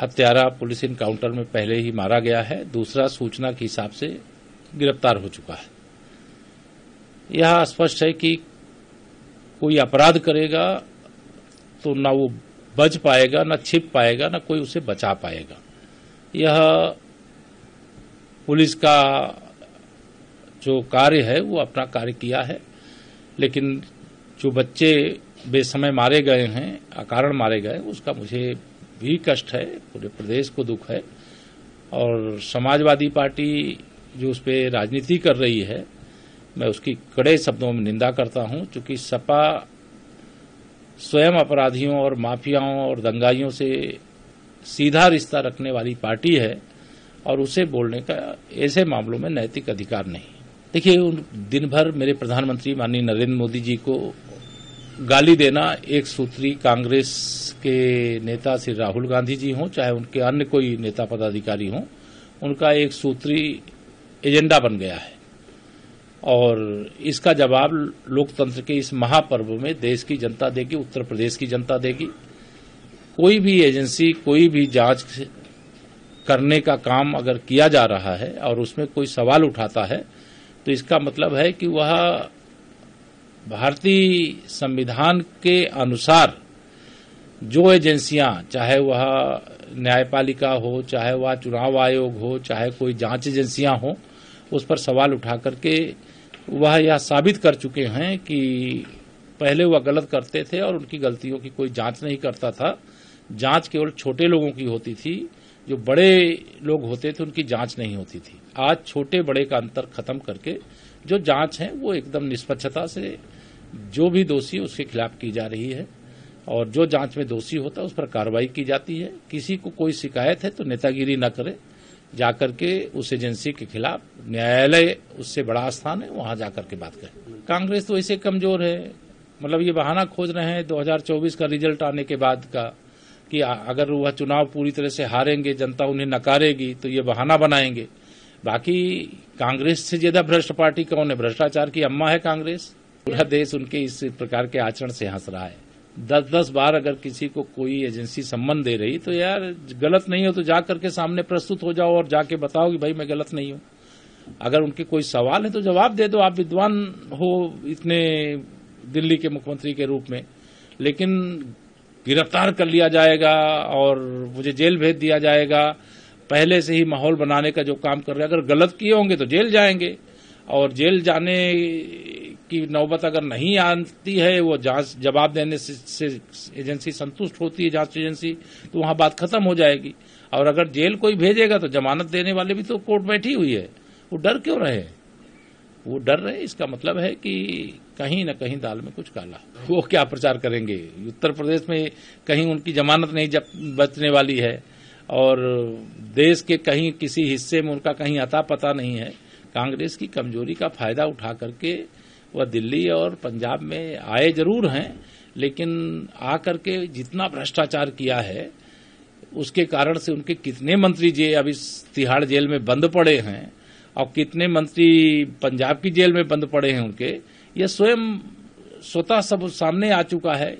हत्यारा police encounter में पहले ही मारा गया है दूसरा सूचना के हिसाब से गिरफ्तार हो चुका है यह स्पष्ट है कि कोई अपराध करेगा तो ना वो बच पाएगा ना छिप पाएगा ना कोई उसे बचा पाएगा यह पुलिस का जो कार्य है वो अपना कार्य किया है लेकिन जो बच्चे बेसमय मारे गए हैं अकारण मारे गए उसका मुझे भी कष्ट है पूरे प्रदेश को दुख है और समाजवादी पार्टी जो उस पर राजनीति कर रही है मैं उसकी कड़े शब्दों में निंदा करता हूं क्योंकि सपा स्वयं अपराधियों और माफियाओं और दंगाइयों से सीधा रिश्ता रखने वाली पार्टी है और उसे बोलने का ऐसे मामलों में नैतिक अधिकार नहीं देखिए दिन भर मेरे प्रधानमंत्री माननीय नरेंद्र मोदी जी को गाली देना एक सूत्री कांग्रेस के नेता श्री राहुल गांधी जी हों चाहे उनके अन्य कोई नेता पदाधिकारी हों उनका एक सूत्री एजेंडा बन गया है और इसका जवाब लोकतंत्र के इस महापर्व में देश की जनता देगी उत्तर प्रदेश की जनता देगी कोई भी एजेंसी कोई भी जांच करने का काम अगर किया जा रहा है और उसमें कोई सवाल उठाता है तो इसका मतलब है कि वह भारतीय संविधान के अनुसार जो एजेंसियां चाहे वह न्यायपालिका हो चाहे वह चुनाव आयोग हो चाहे कोई जांच एजेंसियां हो उस पर सवाल उठा करके वह यह साबित कर चुके हैं कि पहले वह गलत करते थे और उनकी गलतियों की कोई जांच नहीं करता था जांच केवल छोटे लोगों की होती थी जो बड़े लोग होते थे उनकी जांच नहीं होती थी आज छोटे बड़े का अंतर खत्म करके जो जांच है वो एकदम निष्पक्षता से जो भी दोषी उसके खिलाफ की जा रही है और जो जांच में दोषी होता है उस पर कार्रवाई की जाती है किसी को कोई शिकायत है तो नेतागिरी न करे जाकर के उस एजेंसी के खिलाफ न्यायालय उससे बड़ा स्थान है वहां जाकर के बात करें कांग्रेस तो ऐसे कमजोर है मतलब ये बहाना खोज रहे हैं 2024 का रिजल्ट आने के बाद का कि अगर वह चुनाव पूरी तरह से हारेंगे जनता उन्हें नकारेगी तो ये बहाना बनाएंगे बाकी कांग्रेस से ज्यादा भ्रष्ट पार्टी कौन है भ्रष्टाचार की अम्मा है कांग्रेस पूरा देश उनके इस प्रकार के आचरण से हंस रहा है दस दस बार अगर किसी को कोई एजेंसी सम्मान दे रही तो यार गलत नहीं हो तो जा करके सामने प्रस्तुत हो जाओ और जाके बताओ कि भाई मैं गलत नहीं हूं अगर उनके कोई सवाल है तो जवाब दे दो आप विद्वान हो इतने दिल्ली के मुख्यमंत्री के रूप में लेकिन गिरफ्तार कर लिया जाएगा और मुझे जेल भेज दिया जाएगा पहले से ही माहौल बनाने का जो काम कर रहे हैं अगर गलत किए होंगे तो जेल जाएंगे और जेल जाने की नौबत अगर नहीं आती है वो जांच जवाब देने से, से एजेंसी संतुष्ट होती है जांच एजेंसी तो वहां बात खत्म हो जाएगी और अगर जेल कोई भेजेगा तो जमानत देने वाले भी तो कोर्ट बैठी हुई है वो डर क्यों रहे हैं वो डर रहे इसका मतलब है कि कहीं ना कहीं दाल में कुछ काला वो क्या प्रचार करेंगे उत्तर प्रदेश में कहीं उनकी जमानत नहीं जब बचने वाली है और देश के कहीं किसी हिस्से में उनका कहीं अता पता नहीं है कांग्रेस की कमजोरी का फायदा उठा करके वह दिल्ली और पंजाब में आए जरूर हैं लेकिन आकर के जितना भ्रष्टाचार किया है उसके कारण से उनके कितने मंत्री जे अभी तिहाड़ जेल में बंद पड़े हैं और कितने मंत्री पंजाब की जेल में बंद पड़े हैं उनके ये स्वयं स्वतः सब सामने आ चुका है